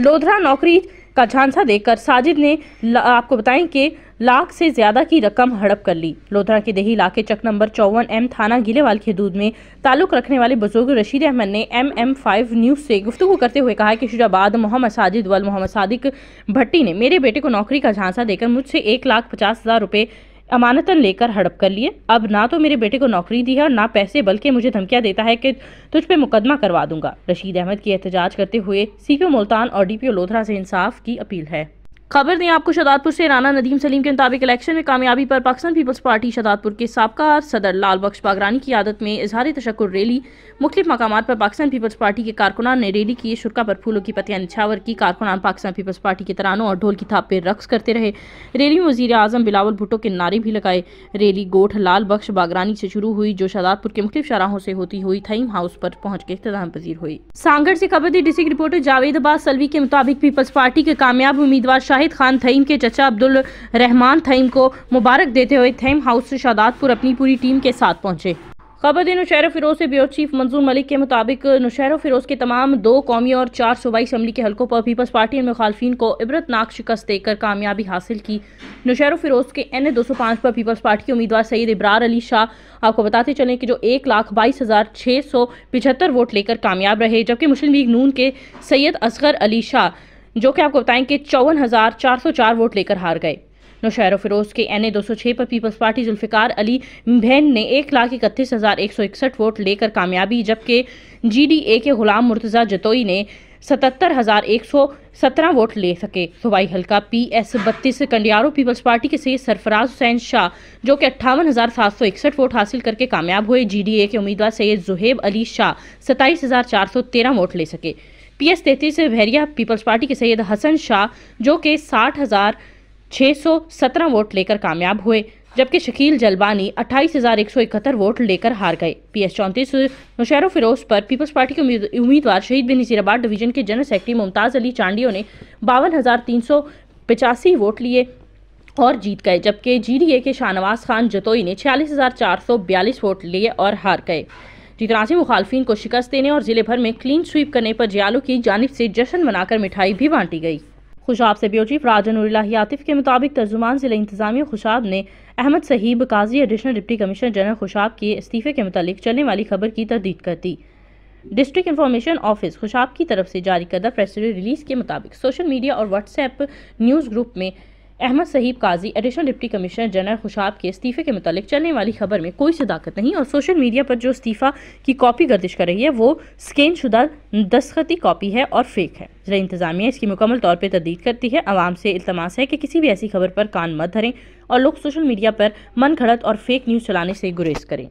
लोधरा नौकरी का झांसा देकर साजिद ने आपको बताएं कि लाख से ज्यादा की रकम हड़प कर ली लोधरा के देही इलाके चक नंबर चौवन एम थाना गीलेवाल के दूध में ताल्लुक रखने वाले बुजुर्ग रशीद अहमद ने एम एम फाइव न्यूज़ से गुफ्तु करते हुए कहा कि शुजाबाद मोहम्मद साजिद वल मोहम्मद सादिक भट्टी ने मेरे बेटे को नौकरी का झांसा देकर मुझसे एक लाख पचास हज़ार रुपये अमानतन लेकर हड़प कर लिए अब ना तो मेरे बेटे को नौकरी दी है और ना पैसे बल्कि मुझे धमकिया देता है कि तुझ पर मुकदमा करवा दूंगा रशीद अहमद की एहतजाज करते हुए सीपीओ मुल्तान और डीपीओ लोधरा से इंसाफ की अपील है खबर दें आपको शदादपुर से राना नदीम सलीम के मुताबिक इलेक्शन में कामयाबी पर पाकिस्तान पीपल्स पार्टी शदादपुर के सबका सदर लाल बख्श बागरानी की आदत में इजहार तशक् रैली मुख्तु मकाम पर पाकिस्तान पीपल्स पार्टी के कारकुनान ने रैली की शुरा पर फूलों की पतियां छावर की कारकुनान पाकिस्तान पीपल्स पार्टी के तरानों और ढोल की थाप पर रक्स करते रहे रैली में वजी अजम बिलावल भुट्टो के नारे भी लगाए रैली गोठ लाल बख्श बागरानी से शुरू हुई जो शदादपुर के मुख्तु शराहों से होती हुई थीम हाउस पर पहुंच के अख्ताम पजीर हुई सांगढ़ से खबर दी डिस्ट्रिक्ट रिपोर्टर जावेद अब्बास सलवी के मुताबिक पीपल्स पार्टी के कामयाब उम्मीदवार शाहिद खान थईम के चचा अब्दुल रहमान थईम को मुबारक देते हुए थईम हाउस से शादातपुर अपनी पूरी टीम के साथ पहुंचे खबर नुशहर फिरोज से ब्यूरो चीफ मंजूर मलिक के मुताबिक नुशहर फिरोज के तमाम दो कौमी और चार सूबाई असम्बली के हलकों पर पीपल्स पार्टी और मुखालफी को इबरतनाक शिकस्त देकर कामयाबी हासिल की नुशहर फिरोज के एन ए दो सौ पाँच पर पीपल्स पार्टी के उम्मीदवार सईद इब्रार अली शाह आपको बताते चलें कि जो एक लाख बाईस हज़ार छः सौ पिछहत्तर वोट लेकर कामयाब रहे जबकि मुस्लिम लीग नून के सैयद असगर अली शाह जो कि आपको बताएं कि चौवन वोट लेकर हार गए नौशहर फिरोज के एन ए दो पर पीपल्स पार्टी जुल्फ़िकार अली भैन ने एक लाख इकतीस हज़ार एक सौ इकसठ वोट लेकर कामयाबी जबकि जी डी ए के गुलाम मुर्तज़ा जतोई ने सतहत्तर हज़ार एक सौ सत्रह वोट ले सके सूबाई हल्का पी एस बत्तीस कंडियारो पीपल्स पार्टी के से सरफराज हुसैन शाह जो कि अट्ठावन हज़ार सात सौ इकसठ वोट हासिल करके कामयाब हुए जी डी ए के उम्मीदवार सैयद जुहेब अली शाह सत्ताईस हज़ार चार सौ तेरह वोट ले सके पी एस तैतीस बहरिया पीपल्स पार्टी के सैयद हसन शाह जो कि साठ हज़ार छः सौ सत्रह वोट लेकर कामयाब हुए जबकि शकील जलबानी अट्ठाईस हज़ार एक सौ इकहत्तर वोट लेकर हार गए पी एस चौंतीस नौशहरों फिरोज पर पीपल्स पार्टी के उम्मीदवार शहीद बिन नज़ीराबाद डिवीजन के जनरल सेक्रेटरी मुमताज़ अली चांडियो ने बावन हज़ार तीन सौ पचासी वोट लिए और जीत गए जबकि ए के शाहनवाज खान जतोई ने छियालीस हज़ार चार सौ बयालीस वोट लिए और हार गए जीतराजे मुखालफी को शिकस्त देने और जिले भर में क्लीन स्वीप करने पर जियालो की जानब से जश्न मनाकर मिठाई भी बांटी गई खुशाब से ब्यूटी राजा नूरिल्लाही के मुताबिक तर्जुमान ज़िला इंतजामी खुशाब ने Ahmed Sahib Qazi additional deputy commissioner general Khushab के इस्तीफ़े के मुतालिक चलने वाली खबर की तरदीद कर दी डिस्ट्रिक्ट इंफॉर्मेशन ऑफिस खुशाब की तरफ से जारी करदा प्रेस रिलीज़ के मुताबिक सोशल मीडिया और व्हाट्सएप न्यूज़ ग्रुप में Ahmed Sahib Qazi additional deputy commissioner general Khushab के इस्तीफे के मतलब चलने वाली खबर में कोई सदाकत नहीं और सोशल मीडिया पर जो इस्तीफ़ा की कॉपी गर्दिश कर रही है वो स्कैन शुदा दस्खती कॉपी है और फेक है ज़रा इंतजामिया इसकी मुकम्मल तौर पर तरदीद करती है आवाम से इल्तमास है कि किसी भी ऐसी खबर पर कान मत धरें और लोग सोशल मीडिया पर मन घड़त और फेक न्यूज़ चलाने से गुरेज करें